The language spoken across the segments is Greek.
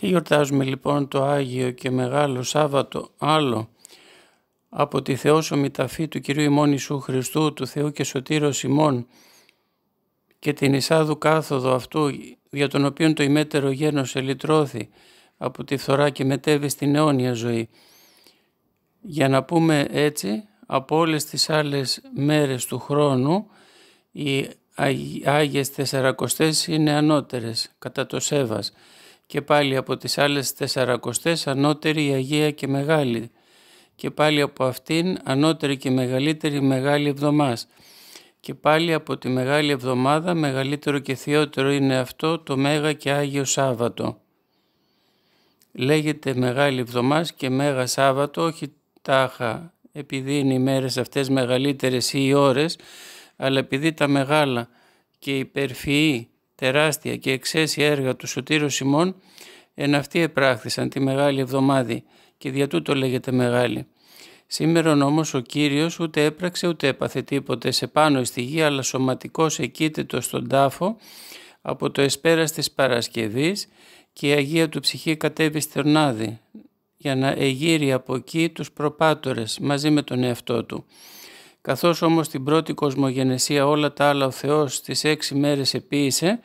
Τι γιορτάζουμε λοιπόν το Άγιο και Μεγάλο Σάββατο άλλο από τη Θεόσωμη Ταφή του Κυρίου ημών Ιησού Χριστού, του Θεού και Σωτήρος ημών και την Ισάδου κάθοδο αυτού για τον οποίο το ημέτερο γένος ελυτρώθη από τη φθορά και μετέβη στην αιώνια ζωή. Για να πούμε έτσι, από όλες τις άλλες μέρες του χρόνου, οι Άγιες Τεσσαρακοστές είναι ανώτερες κατά το Σέβας και πάλι από τις άλλες τεσσαρακοστές ανώτερη η Αγία και Μεγάλη και πάλι από αυτήν ανώτερη και μεγαλύτερη Μεγάλη Εβδομάς και πάλι από τη Μεγάλη Εβδομάδα μεγαλύτερο και θεότερο είναι αυτό το Μέγα και Άγιο Σάββατο. Λέγεται Μεγάλη Εβδομάς και Μέγα Σάββατο όχι τάχα επειδή είναι οι μέρες αυτές μεγαλύτερες ή οι ώρες αλλά επειδή τα μεγάλα και υπερφυή τεράστια και εξαίσια έργα του Σωτήρου Σιμών, εν αυτοί επράχθησαν τη Μεγάλη Εβδομάδη και δια τούτο λέγεται Μεγάλη. Σήμερα όμως ο Κύριος ούτε έπραξε ούτε έπαθε τίποτε σε πάνω στη γη, αλλά σωματικός εκείτετο στον τάφο από το Εσπέρας της Παρασκευής και η Αγία του Ψυχή κατέβη στερνάδι για να εγείρει από εκεί τους προπάτορες μαζί με τον εαυτό του. Καθώς όμως την πρώτη κοσμογενεσία όλα τα άλλα ο Θεός στις έξι μέρες επίησε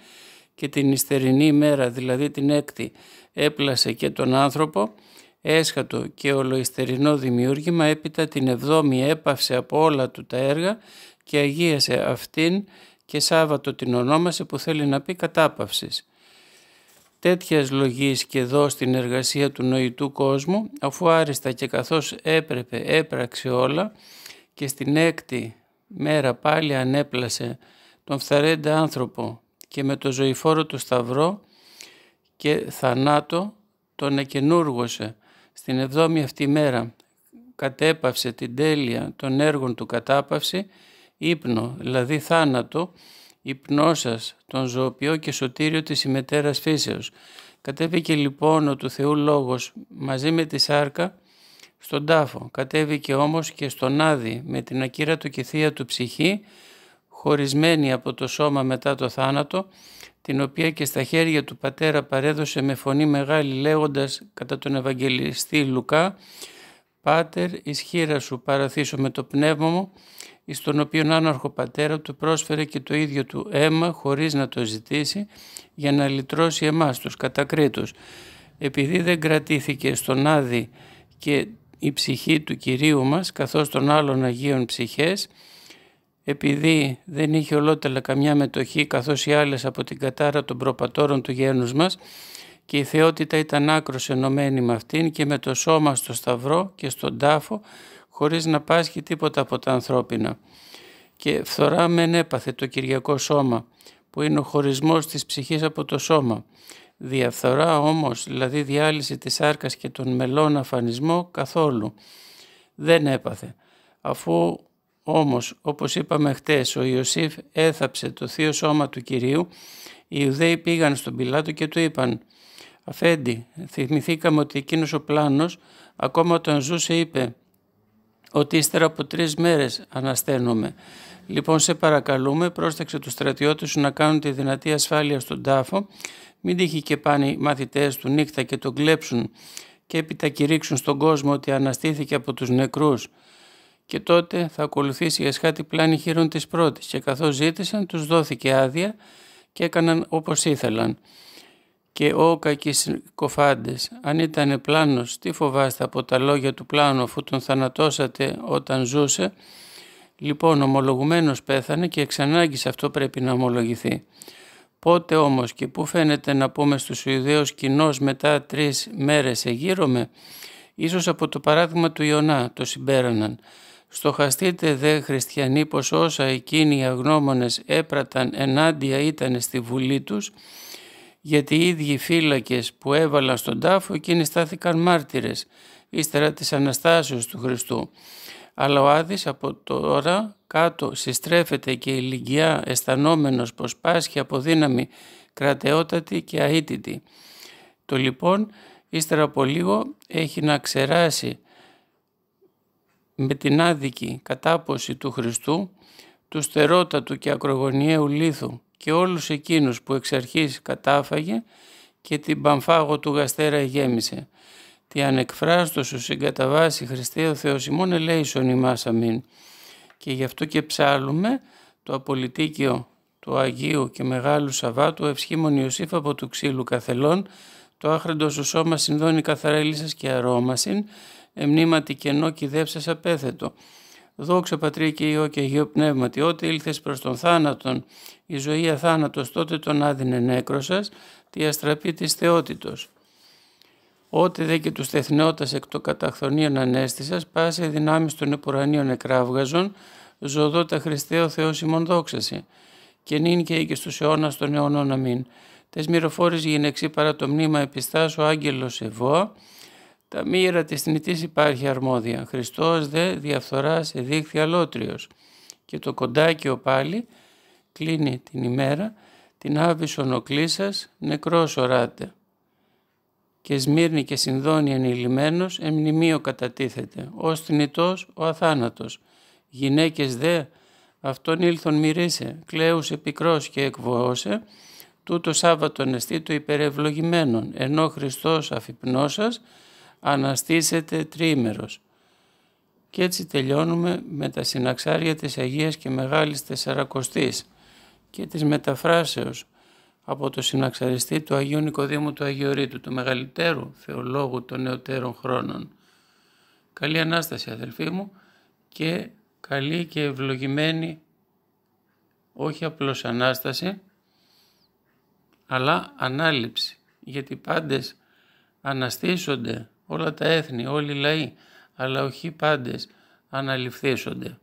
και την ιστερινή μέρα, δηλαδή την έκτη, έπλασε και τον άνθρωπο, έσχατο και ολοϊστερινό δημιούργημα, έπειτα την εβδόμη έπαυσε από όλα του τα έργα και αγίασε αυτήν και Σάββατο την ονόμασε που θέλει να πει κατάπαυσης. Τέτοιας λογής και εδώ στην εργασία του νοητού κόσμου, αφού άριστα και καθώς έπρεπε έπραξε όλα, και στην έκτη μέρα πάλι ανέπλασε τον φθαρέντα άνθρωπο και με το ζωηφόρο του σταυρό και θανάτο τον εκενούργωσε. Στην εβδόμη αυτή μέρα κατέπαυσε την τέλεια των έργων του κατάπαυση, ύπνο, δηλαδή θάνατο, σα τον ζωοποιό και σωτήριο της ημετέρας φύσεως. Κατέβηκε λοιπόν ο του Θεού Λόγος μαζί με τη σάρκα στον τάφο. Κατέβηκε όμως και στον Άδη με την ακύρατο και θεία του ψυχή, χωρισμένη από το σώμα μετά το θάνατο, την οποία και στα χέρια του πατέρα παρέδωσε με φωνή μεγάλη λέγοντας κατά τον Ευαγγελιστή Λουκά «Πάτερ, χείρα σου παραθήσω με το πνεύμα μου», εις τον οποίον άναρχο πατέρα του πρόσφερε και το ίδιο του αίμα χωρίς να το ζητήσει για να λυτρώσει εμάς τους κατακρίτους. Επειδή δεν κρατήθηκε στον Άδη και η ψυχή του Κυρίου μας καθώς των άλλων Αγίων ψυχές επειδή δεν είχε ολότελα καμιά μετοχή καθώς οι άλλες από την κατάρα των προπατόρων του γένους μας και η θεότητα ήταν άκρος ενωμένη με αυτήν και με το σώμα στο σταυρό και στον τάφο χωρίς να πάσχει τίποτα από τα ανθρώπινα. Και φθορά μεν έπαθε το Κυριακό σώμα που είναι ο χωρισμός της ψυχής από το σώμα Διαφθορά όμως, δηλαδή διάλυση της σάρκας και των μελών αφανισμό καθόλου δεν έπαθε. Αφού όμως, όπως είπαμε χτες, ο Ιωσήφ έθαψε το θείο σώμα του Κυρίου, οι Ιουδαίοι πήγαν στον Πιλάτο και του είπαν «Αφέντη, θυμηθήκαμε ότι εκείνος ο πλάνος, ακόμα όταν ζούσε, είπε ότι ύστερα από τρεις μέρες ανασταίνομαι». Λοιπόν, σε παρακαλούμε, πρόσταξε τους στρατιώτες σου να κάνουν τη δυνατή ασφάλεια στον τάφο, μην τύχει και πάνε οι μαθητές του νύχτα και τον κλέψουν και έπειτα κηρύξουν στον κόσμο ότι αναστήθηκε από τους νεκρούς. Και τότε θα ακολουθήσει η εσχάτη πλάνη χείρων της πρώτης και καθώς ζήτησαν τους δόθηκε άδεια και έκαναν όπως ήθελαν. Και ο κοφάντε, αν ήταν πλάνος, τι φοβάστε από τα λόγια του πλάνου αφού τον θανατώσατε όταν ζούσε, Λοιπόν, ομολογουμένος πέθανε και εξ αυτό πρέπει να ομολογηθεί. Πότε όμως και πού φαίνεται να πούμε στους Ιουδαίους κοινός μετά τρεις μέρες εγείρωμε, ίσως από το παράδειγμα του Ιωνά το συμπέραναν. Στοχαστείτε δε χριστιανοί πως όσα εκείνοι οι αγνώμονες έπραταν ενάντια ήταν στη βουλή τους, γιατί οι ίδιοι φύλακες που έβαλαν στον τάφο εκείνοι στάθηκαν μάρτυρες ύστερα της Αναστάσεως του Χριστού. Αλλά ο Άδης από τώρα κάτω συστρέφεται και ηλικιά αισθανόμενος πως πάσχει από δύναμη κρατεότατη και αίτητη. Το λοιπόν ύστερα από λίγο έχει να ξεράσει με την άδικη κατάποση του Χριστού του στερότατου και ακρογωνιαίου λίθου και όλους εκείνους που εξ αρχής κατάφαγε και την παμφάγο του γαστέρα γέμισε. Τι ανεκφράστος σου συγκαταβάσει Χριστέ ο Θεός ημών ελέησον ημάς αμήν. Και γι' αυτό και ψάλουμε το απολυτίκιο του Αγίου και Μεγάλου Σαββάτου ευσχήμων Ιωσήφ από του ξύλου καθελών το άχρεντο σου σώμα συνδώνει καθαρά και αρώμασιν εμνήματι κενό κυδέψας απέθετο. Δόξα Πατρί και Υιό και Αγίο Πνεύματι, ότι ήλθες προς τον θάνατον, η ζωή αθάνατος τότε τον άδεινε νέκρος σας, τη αστραπή της θεότητος. Ότι δε και τους τεθνεώτας εκ το καταχθονίων ανέστησας, πάσε δυνάμεις των επουρανίων εκράβγαζων, ζωδότα ο Θεός ημών δόξαση. Και νυν και ήκες στους αιώνας των αιώνων αμήν. Τες μυροφόρης παρά το μνήμα επιστάσου άγγελος ευώα, τα μοίρα της θνητής υπάρχει αρμόδια. Χριστός δε διαφθοράς εδείχθη αλότριος. Και το κοντάκιο πάλι κλείνει την ημέρα, την άβυσον ο νεκρός οράτε. Και Σμύρνη και συνδώνει ενηλυμένος, εμνημείο κατατίθεται. Ως θνητός ο αθάνατος. Γυναίκες δε αυτόν ήλθον μυρίσε, κλαίουσε πικρός και εκβοώσε, τούτο Σάββατον εστί του υπερευλογημένον, ενώ Χριστός αφυπνώσας, αναστήσετε τρίμερος. Και έτσι τελειώνουμε με τα συναξάρια της Αγίας και Μεγάλης Τεσσαρακοστής και της μεταφράσεως από το συναξαριστή του Αγίου Νικοδήμου του Αγιορείτου, του μεγαλύτερου θεολόγου των νεωτέρων χρόνων. Καλή Ανάσταση αδελφοί μου και καλή και ευλογημένη όχι απλώς Ανάσταση αλλά ανάληψη γιατί πάντες αναστήσονται όλα τα έθνη, όλοι οι λαοί, αλλά όχι πάντες αναλυφθήσονται.